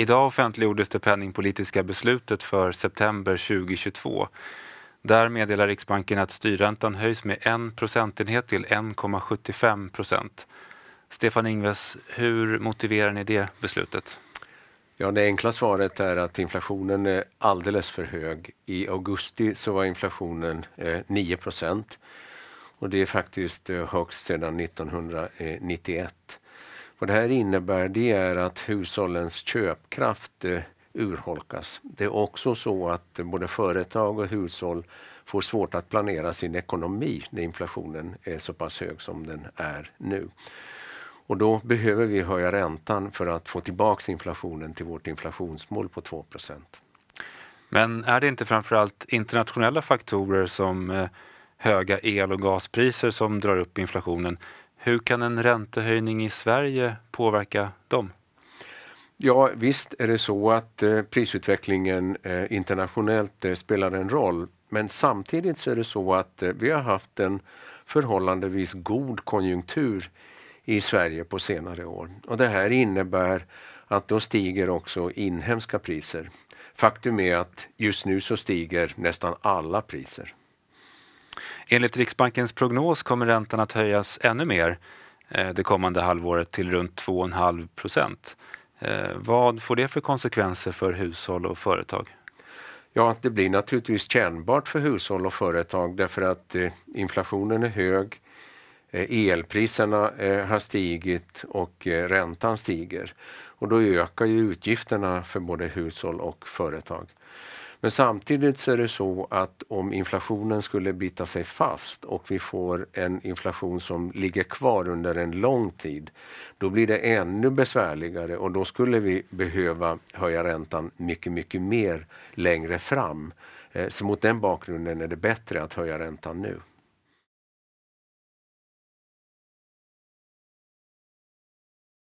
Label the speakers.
Speaker 1: Idag offentliggjordes det penningpolitiska beslutet för september 2022. Där meddelar Riksbanken att styrräntan höjs med en procentenhet till 1,75 procent. Stefan Ingves, hur motiverar ni det beslutet?
Speaker 2: Ja, det enkla svaret är att inflationen är alldeles för hög. I augusti så var inflationen 9 eh, procent och det är faktiskt eh, högst sedan 1991. Vad det här innebär det är att hushållens köpkraft eh, urholkas. Det är också så att både företag och hushåll får svårt att planera sin ekonomi när inflationen är så pass hög som den är nu. Och då behöver vi höja räntan för att få tillbaks inflationen till vårt inflationsmål på 2
Speaker 1: Men är det inte framförallt internationella faktorer som eh, höga el och gaspriser som drar upp inflationen? Hur kan en räntehöjning i Sverige påverka dem?
Speaker 2: Ja, visst är det så att eh, prisutvecklingen eh, internationellt eh, spelar en roll. Men samtidigt så är det så att eh, vi har haft en förhållandevis god konjunktur i Sverige på senare år. Och det här innebär att då stiger också inhemska priser. Faktum är att just nu så stiger nästan
Speaker 1: alla priser. Enligt Riksbankens prognos kommer räntan att höjas ännu mer eh, det kommande halvåret till runt 2,5 procent. Eh, vad får det för konsekvenser för hushåll och företag? Ja, det blir naturligtvis kännbart
Speaker 2: för hushåll och företag därför att eh, inflationen är hög, elpriserna har stigit och räntan stiger. Och då ökar ju utgifterna för både hushåll och företag. Men samtidigt så är det så att om inflationen skulle bita sig fast och vi får en inflation som ligger kvar under en lång tid, då blir det ännu besvärligare och då skulle vi behöva höja räntan mycket, mycket mer längre fram. Eh, så mot den
Speaker 1: bakgrunden är det bättre att höja räntan nu.